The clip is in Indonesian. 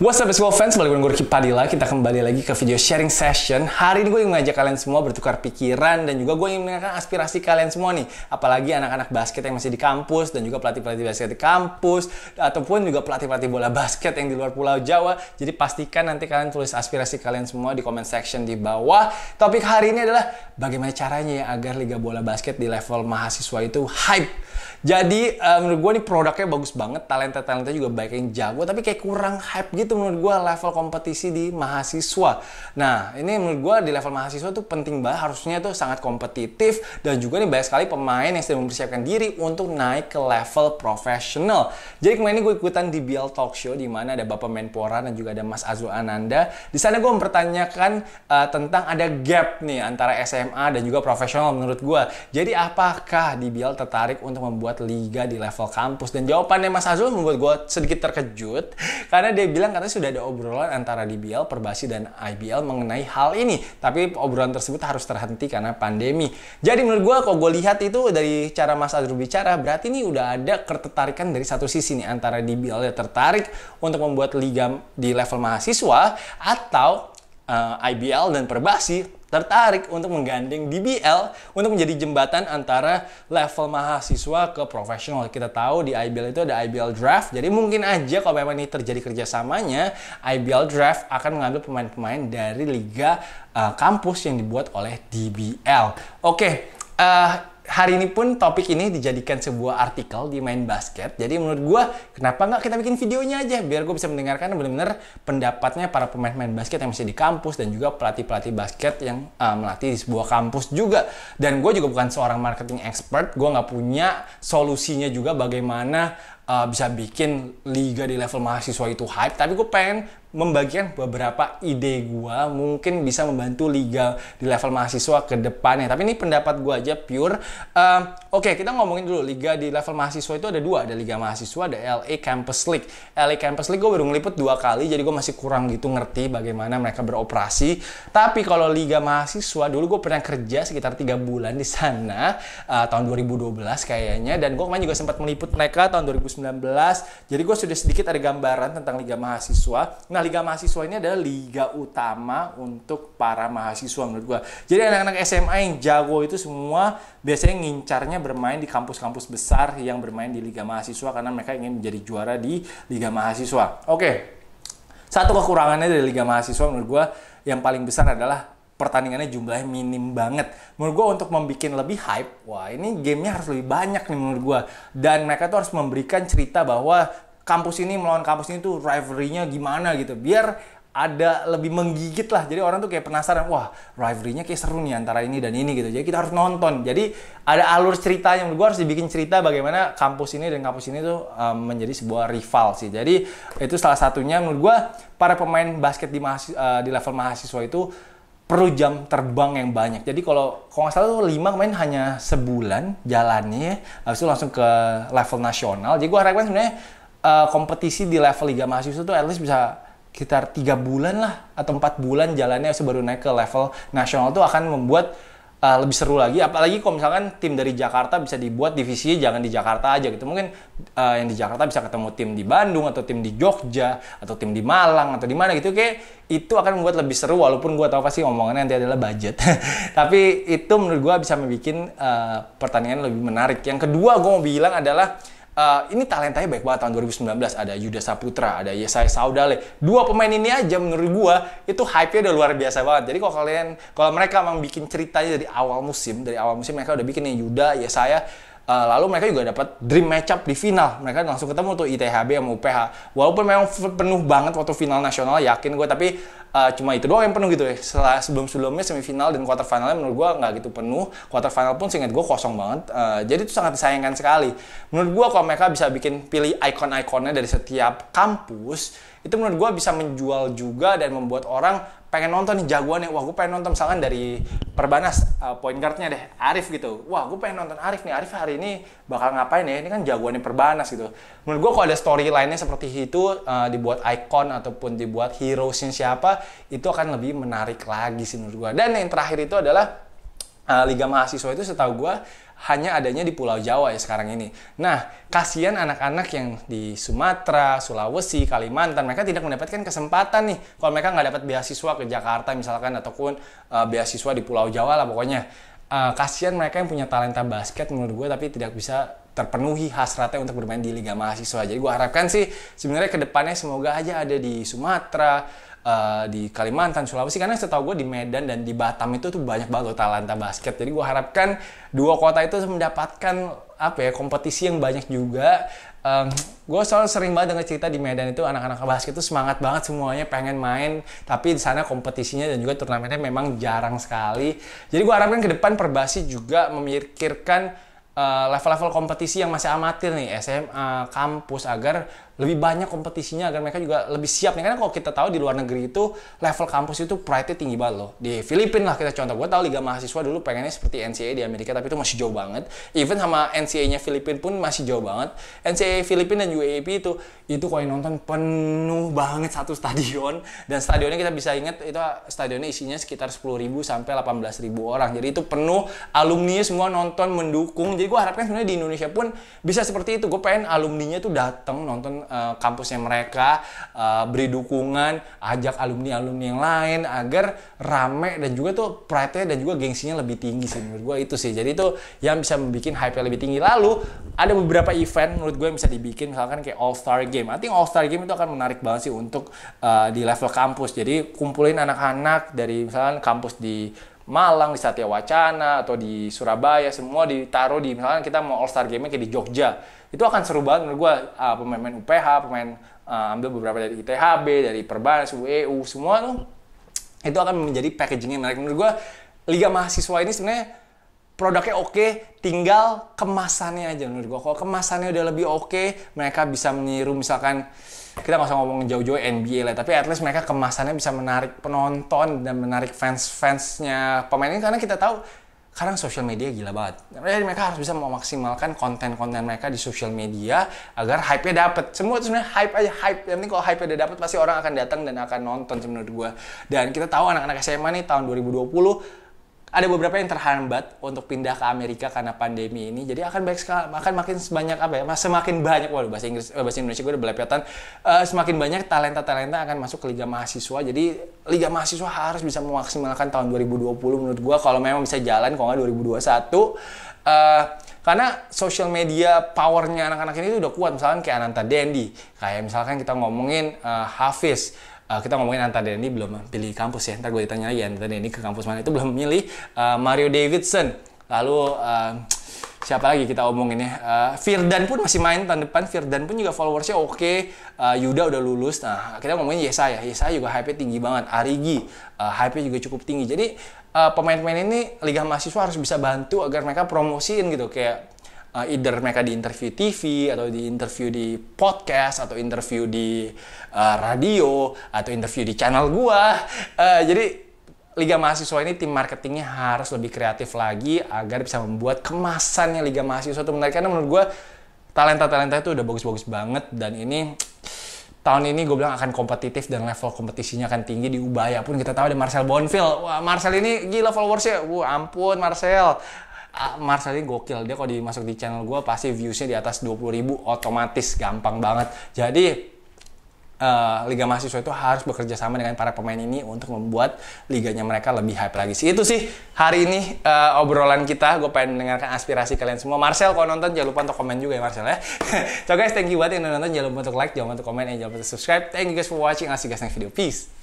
What's up, school fans? Balik dengan gue Ricky Padilla. Kita kembali lagi ke video sharing session. Hari ini gue ingin mengajak kalian semua bertukar pikiran dan juga gue ingin mendengarkan aspirasi kalian semua nih. Apalagi anak-anak basket yang masih di kampus dan juga pelatih-pelatih basket di kampus ataupun juga pelatih-pelatih bola basket yang di luar pulau Jawa. Jadi pastikan nanti kalian tulis aspirasi kalian semua di comment section di bawah. Topik hari ini adalah bagaimana caranya ya agar liga bola basket di level mahasiswa itu hype. Jadi eh, menurut gue nih produknya bagus banget, talenta-talenta juga baik yang jago tapi kayak kurang hype gitu itu menurut gue level kompetisi di mahasiswa. Nah, ini menurut gue di level mahasiswa tuh penting banget, harusnya tuh sangat kompetitif dan juga nih banyak sekali pemain yang sedang mempersiapkan diri untuk naik ke level profesional. Jadi kemarin ini gue ikutan di BL Talk Show di mana ada Bapak Menpora dan juga ada Mas Azul Ananda. Di sana gue mempertanyakan uh, tentang ada gap nih antara SMA dan juga profesional menurut gue. Jadi apakah di BL tertarik untuk membuat liga di level kampus? Dan jawabannya Mas Azul membuat gue sedikit terkejut karena dia bilang karena sudah ada obrolan antara DBL, Perbasi, dan IBL mengenai hal ini. Tapi obrolan tersebut harus terhenti karena pandemi. Jadi menurut gue kalau gue lihat itu dari cara Mas Adru bicara, berarti ini udah ada ketertarikan dari satu sisi nih antara DBL yang tertarik untuk membuat liga di level mahasiswa atau uh, eh, IBL dan Perbasi tertarik untuk menggandeng DBL untuk menjadi jembatan antara level mahasiswa ke profesional. Kita tahu di IBL itu ada IBL Draft, jadi mungkin aja kalau memang ini terjadi kerjasamanya, IBL Draft akan mengambil pemain-pemain dari liga uh, kampus yang dibuat oleh DBL. Oke, okay, uh, eh, hari ini pun topik ini dijadikan sebuah artikel di main basket. Jadi menurut gue, kenapa nggak kita bikin videonya aja biar gue bisa mendengarkan benar-benar pendapatnya para pemain main basket yang masih di kampus dan juga pelatih-pelatih basket yang uh, melatih di sebuah kampus juga. Dan gue juga bukan seorang marketing expert, gue nggak punya solusinya juga bagaimana uh, bisa bikin liga di level mahasiswa itu hype. Tapi gue pengen membagikan beberapa ide gua mungkin bisa membantu liga di level mahasiswa ke depannya tapi ini pendapat gua aja pure uh, oke okay, kita ngomongin dulu liga di level mahasiswa itu ada dua ada liga mahasiswa ada LA Campus League LA Campus League gue baru ngeliput dua kali jadi gue masih kurang gitu ngerti bagaimana mereka beroperasi tapi kalau liga mahasiswa dulu gue pernah kerja sekitar tiga bulan di sana uh, tahun 2012 kayaknya dan gue kemarin juga sempat meliput mereka tahun 2019 jadi gue sudah sedikit ada gambaran tentang liga mahasiswa nah Nah, Liga Mahasiswa ini adalah liga utama untuk para mahasiswa menurut gua. Jadi anak-anak SMA yang jago itu semua biasanya ngincarnya bermain di kampus-kampus besar yang bermain di Liga Mahasiswa karena mereka ingin menjadi juara di Liga Mahasiswa. Oke. Satu kekurangannya dari Liga Mahasiswa menurut gua yang paling besar adalah pertandingannya jumlahnya minim banget. Menurut gue untuk membuat lebih hype, wah ini gamenya harus lebih banyak nih menurut gue. Dan mereka tuh harus memberikan cerita bahwa kampus ini melawan kampus ini tuh rivalry-nya gimana gitu. Biar ada lebih menggigit lah. Jadi orang tuh kayak penasaran, wah rivalry-nya kayak seru nih antara ini dan ini gitu. Jadi kita harus nonton. Jadi ada alur cerita yang gue harus dibikin cerita bagaimana kampus ini dan kampus ini tuh um, menjadi sebuah rival sih. Jadi itu salah satunya menurut gue para pemain basket di, mahasiswa, uh, di level mahasiswa itu perlu jam terbang yang banyak. Jadi kalau kalau nggak salah tuh lima main hanya sebulan jalannya, ya. habis itu langsung ke level nasional. Jadi gue harapkan sebenarnya uh, kompetisi di level Liga Mahasiswa tuh at least bisa sekitar tiga bulan lah atau empat bulan jalannya sebelum naik ke level nasional tuh akan membuat uh, lebih seru lagi apalagi kalau misalkan tim dari Jakarta bisa dibuat divisinya jangan di Jakarta aja gitu mungkin uh, yang di Jakarta bisa ketemu tim di Bandung atau tim di Jogja atau tim di Malang atau di mana gitu kayak itu akan membuat lebih seru walaupun gue tahu pasti omongannya nanti adalah budget tapi itu menurut gue bisa membuat uh, pertandingan lebih menarik yang kedua gue mau bilang adalah uh, ini talentanya baik banget tahun 2019 ada Yuda Saputra, ada Yesaya Saudale. Dua pemain ini aja menurut gua itu hype-nya udah luar biasa banget. Jadi kalau kalian kalau mereka memang bikin ceritanya dari awal musim, dari awal musim mereka udah bikin nih Yuda, Yesaya Eh, lalu mereka juga dapat dream matchup di final. Mereka langsung ketemu tuh ITHB sama UPH. Walaupun memang penuh banget waktu final nasional, yakin gue. Tapi uh, cuma itu doang yang penuh gitu ya. sebelum-sebelumnya semifinal dan quarter finalnya menurut gue nggak gitu penuh. Quarter final pun seingat gue kosong banget. Uh, jadi itu sangat disayangkan sekali. Menurut gue kalau mereka bisa bikin pilih ikon-ikonnya dari setiap kampus, itu menurut gue bisa menjual juga dan membuat orang pengen nonton nih jagoannya wah gue pengen nonton misalkan dari Perbanas uh, point guardnya deh Arif gitu wah gue pengen nonton Arif nih Arif hari ini bakal ngapain ya ini kan jagoannya Perbanas gitu menurut gue kalau ada story lainnya seperti itu uh, dibuat icon ataupun dibuat hero scene siapa itu akan lebih menarik lagi sih menurut gue dan yang terakhir itu adalah uh, Liga Mahasiswa itu setahu gue hanya adanya di Pulau Jawa ya sekarang ini. Nah, kasihan anak-anak yang di Sumatera, Sulawesi, Kalimantan, mereka tidak mendapatkan kesempatan nih. Kalau mereka nggak dapat beasiswa ke Jakarta misalkan ataupun uh, beasiswa di Pulau Jawa lah pokoknya. Uh, kasihan mereka yang punya talenta basket menurut gue tapi tidak bisa terpenuhi hasratnya untuk bermain di Liga Mahasiswa. Jadi gue harapkan sih sebenarnya kedepannya semoga aja ada di Sumatera, uh, di Kalimantan, Sulawesi. Karena setahu gue di Medan dan di Batam itu tuh banyak banget talenta basket. Jadi gue harapkan dua kota itu mendapatkan apa ya kompetisi yang banyak juga. Um, gue selalu sering banget dengar cerita di Medan itu anak-anak basket itu semangat banget semuanya pengen main. Tapi di sana kompetisinya dan juga turnamennya memang jarang sekali. Jadi gue harapkan ke depan Perbasi juga memikirkan Eh, level-level kompetisi yang masih amatir nih SMA kampus agar lebih banyak kompetisinya agar mereka juga lebih siap nih karena kalau kita tahu di luar negeri itu level kampus itu pride-nya tinggi banget loh di Filipina lah kita contoh gue tahu liga mahasiswa dulu pengennya seperti NCAA di Amerika tapi itu masih jauh banget even sama NCAA-nya Filipina pun masih jauh banget NCAA Filipina dan UAP itu itu kalau nonton penuh banget satu stadion dan stadionnya kita bisa ingat itu stadionnya isinya sekitar 10.000 sampai 18.000 orang jadi itu penuh alumni semua nonton mendukung jadi gue harapkan sebenarnya di Indonesia pun bisa seperti itu gue pengen alumninya tuh datang nonton Eh, kampusnya mereka, eh, beri dukungan, ajak alumni-alumni yang lain agar rame dan juga tuh pride-nya dan juga gengsinya lebih tinggi sih menurut gue itu sih. Jadi itu yang bisa membuat hype lebih tinggi. Lalu ada beberapa event menurut gue yang bisa dibikin misalkan kayak All Star Game. I All Star Game itu akan menarik banget sih untuk uh, di level kampus. Jadi kumpulin anak-anak dari misalkan kampus di Malang, di Satya Wacana, atau di Surabaya, semua ditaruh di, misalkan kita mau All-Star Game-nya kayak di Jogja. Itu akan seru banget menurut gue, uh, ah, pemain-pemain UPH, pemain uh, ambil beberapa dari ITHB, dari Perbanas, UEU, e semua tuh itu akan menjadi packagingnya menarik. Menurut gue, Liga Mahasiswa ini sebenarnya produknya oke, tinggal kemasannya aja menurut gue. Kalau kemasannya udah lebih oke, mereka bisa meniru misalkan kita nggak usah ngomong jauh-jauh NBA lah, tapi at least mereka kemasannya bisa menarik penonton dan menarik fans-fansnya pemain ini karena kita tahu sekarang social media gila banget. Jadi mereka harus bisa memaksimalkan konten-konten mereka di social media agar hype-nya dapet. Semua sebenarnya hype aja hype. Yang penting kalau hype udah dapet pasti orang akan datang dan akan nonton menurut gue. Dan kita tahu anak-anak SMA nih tahun 2020 ada beberapa yang terhambat untuk pindah ke Amerika karena pandemi ini. Jadi akan banyak akan makin sebanyak apa ya? semakin banyak waduh bahasa Inggris eh, bahasa Indonesia gue udah belepetan. Uh, eh, semakin banyak talenta-talenta akan masuk ke liga mahasiswa. Jadi liga mahasiswa harus bisa memaksimalkan tahun 2020 menurut gue kalau memang bisa jalan kalau nggak 2021 uh, eh, karena social media powernya anak-anak ini udah kuat misalkan kayak Ananta Dendi kayak misalkan kita ngomongin uh, Hafiz Eh, kita ngomongin Anta Denny belum pilih kampus ya ntar gue ditanya lagi Anta Denny ke kampus mana itu belum milih uh, Mario Davidson lalu uh, siapa lagi kita omongin ya uh, Firdan pun masih main tahun depan Firdan pun juga followersnya oke okay. uh, Yuda udah lulus nah kita ngomongin Yesaya Yesaya juga hype tinggi banget Arigi uh, hype juga cukup tinggi jadi uh, pemain-pemain ini Liga Mahasiswa harus bisa bantu agar mereka promosiin gitu kayak uh, either mereka di interview TV atau di interview di podcast atau interview di uh, radio atau interview di channel gua uh, jadi Liga Mahasiswa ini tim marketingnya harus lebih kreatif lagi agar bisa membuat kemasannya Liga Mahasiswa itu menarik karena menurut gua talenta-talenta itu udah bagus-bagus banget dan ini tahun ini gue bilang akan kompetitif dan level kompetisinya akan tinggi di Ubaya pun kita tahu ada Marcel Bonfil wah Marcel ini gila followersnya wah ampun Marcel Marcel ini gokil dia kalau dimasuk di channel gue pasti viewsnya di atas 20 ribu otomatis gampang banget jadi uh, Liga Mahasiswa itu harus bekerja sama dengan para pemain ini untuk membuat liganya mereka lebih hype lagi. sih. Itu sih hari ini uh, obrolan kita. Gue pengen mendengarkan aspirasi kalian semua. Marcel kalau nonton jangan lupa untuk komen juga ya Marcel ya. so guys, thank you buat yang udah nonton. Jangan lupa untuk like, jangan lupa untuk komen, and jangan lupa untuk subscribe. Thank you guys for watching. I'll see you guys next video. Peace.